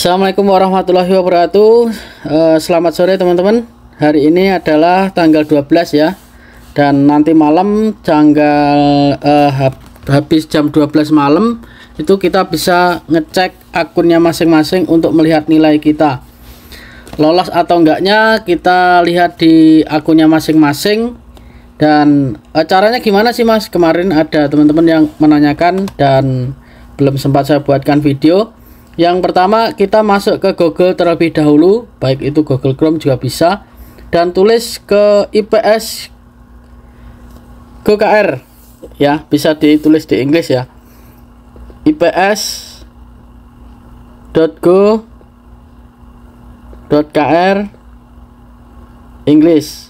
Assalamualaikum warahmatullahi wabarakatuh eh, Selamat sore teman-teman Hari ini adalah tanggal 12 ya Dan nanti malam tanggal uh, habis jam 12 malam Itu kita bisa ngecek akunnya masing-masing untuk melihat nilai kita Lolos atau enggaknya kita lihat di akunnya masing-masing Dan uh, caranya gimana sih mas? Kemarin ada teman-teman yang menanyakan dan belum sempat saya buatkan video yang pertama, kita masuk ke Google terlebih dahulu, baik itu Google Chrome juga bisa, dan tulis ke IPS GKR ya, bisa ditulis di Inggris ya. ips.go.kr Inggris.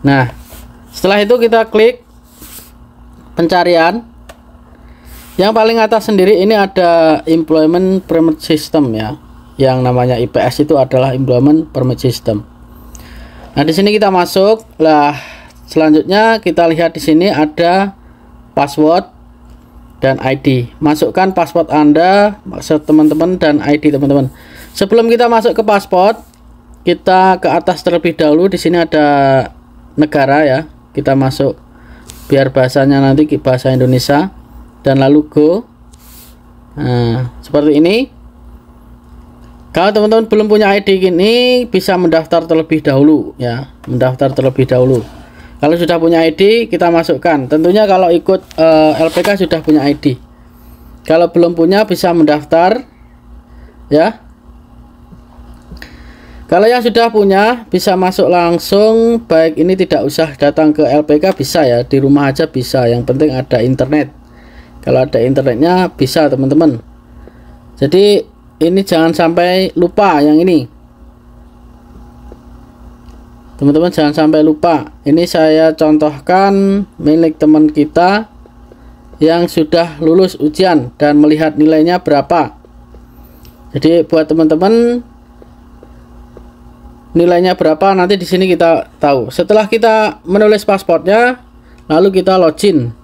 Nah, setelah itu kita klik pencarian yang paling atas sendiri ini ada employment permit system ya yang namanya IPS itu adalah employment permit system nah di sini kita masuk lah selanjutnya kita lihat di sini ada password dan ID. Masukkan password Anda, teman-teman dan ID teman-teman. Sebelum kita masuk ke password, kita ke atas terlebih dahulu. Di sini ada negara ya. Kita masuk biar bahasanya nanti bahasa Indonesia dan lalu go nah, seperti ini kalau teman-teman belum punya ID ini bisa mendaftar terlebih dahulu ya mendaftar terlebih dahulu kalau sudah punya ID kita masukkan tentunya kalau ikut uh, eh, LPK sudah punya ID kalau belum punya bisa mendaftar ya kalau yang sudah punya bisa masuk langsung baik ini tidak usah datang ke LPK bisa ya di rumah aja bisa yang penting ada internet kalau ada internetnya bisa teman-teman jadi ini jangan sampai lupa yang ini teman-teman jangan sampai lupa ini saya contohkan milik teman kita yang sudah lulus ujian dan melihat nilainya berapa jadi buat teman-teman nilainya berapa nanti di sini kita tahu setelah kita menulis pasportnya lalu kita login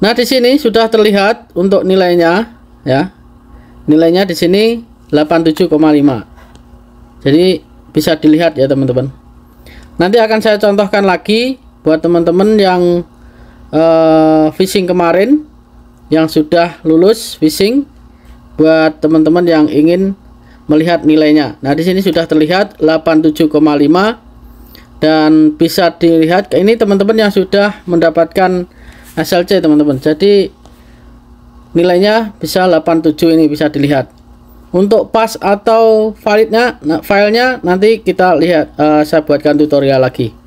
Nah, di sini sudah terlihat untuk nilainya ya. Nilainya di sini 87,5. Jadi bisa dilihat ya, teman-teman. Nanti akan saya contohkan lagi buat teman-teman yang uh, eh, fishing kemarin yang sudah lulus fishing buat teman-teman yang ingin melihat nilainya. Nah, di sini sudah terlihat 87,5 dan bisa dilihat ini teman-teman yang sudah mendapatkan SLC teman-teman jadi nilainya bisa 87 ini bisa dilihat untuk pas atau validnya nah, filenya nanti kita lihat uh, saya buatkan tutorial lagi